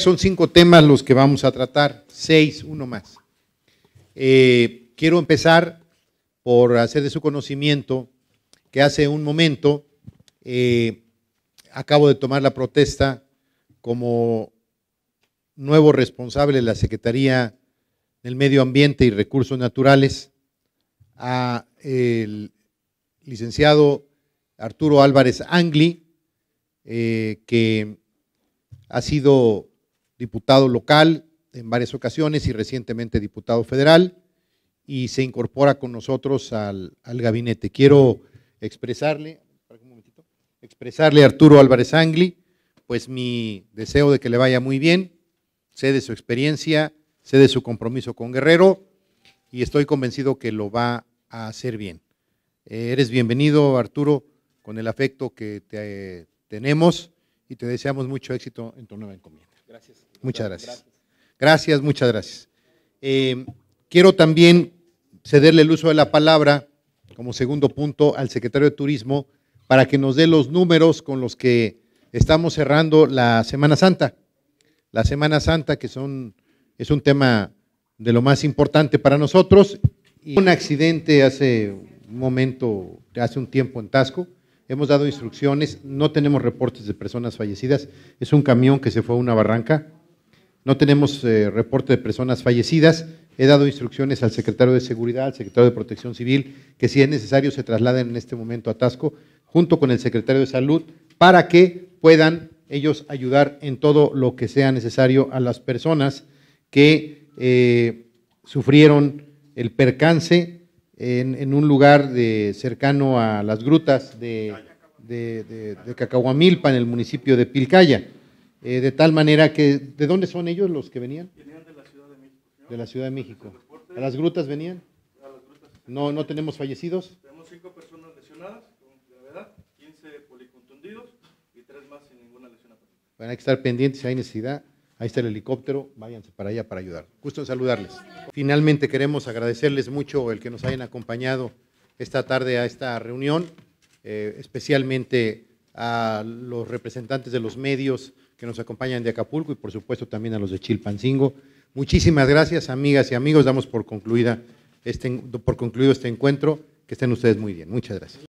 Son cinco temas los que vamos a tratar, seis, uno más. Eh, quiero empezar por hacer de su conocimiento que hace un momento eh, acabo de tomar la protesta como nuevo responsable de la Secretaría del Medio Ambiente y Recursos Naturales a el licenciado Arturo Álvarez Angli, eh, que ha sido diputado local en varias ocasiones y recientemente diputado federal, y se incorpora con nosotros al, gabinete. Quiero expresarle, expresarle a Arturo Álvarez Angli, pues mi deseo de que le vaya muy bien, sé de su experiencia, sé de su compromiso con Guerrero y estoy convencido que lo va a hacer bien. Eh, eres bienvenido, Arturo, con el afecto que te eh, tenemos y te deseamos mucho éxito en tu nueva encomienda. Muchas gracias. Gracias, muchas gracias. Eh, quiero también cederle el uso de la palabra como segundo punto al secretario de Turismo para que nos dé los números con los que estamos cerrando la Semana Santa. La Semana Santa, que son, es un tema de lo más importante para nosotros. Y un accidente hace un momento, hace un tiempo en Tasco, hemos dado instrucciones, no tenemos reportes de personas fallecidas, es un camión que se fue a una barranca, no tenemos eh, reporte de personas fallecidas, he dado instrucciones al secretario de Seguridad, al secretario de Protección Civil, que si es necesario se trasladen en este momento a Tasco, junto con el secretario de Salud, para que puedan ellos ayudar en todo lo que sea necesario a las personas que eh, sufrieron el percance en, un lugar de, cercano a las grutas de, Cacahuamilpa, en el municipio de Pilcaya. Eh, de tal manera que, ¿de dónde son ellos los que venían? Venían de la Ciudad de México. De la Ciudad de México. ¿A las grutas venían? A las grutas. No, no tenemos fallecidos. Tenemos cinco personas lesionadas con gravedad, 15 policontundidos y tres más sin ninguna lesión aparente. hay que estar pendientes si hay necesidad. Ahí está el helicóptero, váyanse para allá para ayudar. Gusto en saludarles. Finalmente queremos agradecerles mucho el que nos hayan acompañado esta tarde a esta reunión, eh, especialmente a los representantes de los medios que nos acompañan de Acapulco y por supuesto también a los de Chilpancingo. Muchísimas gracias, amigas y amigos. Damos por concluida este, por concluido este encuentro. Que estén ustedes muy bien. Muchas gracias.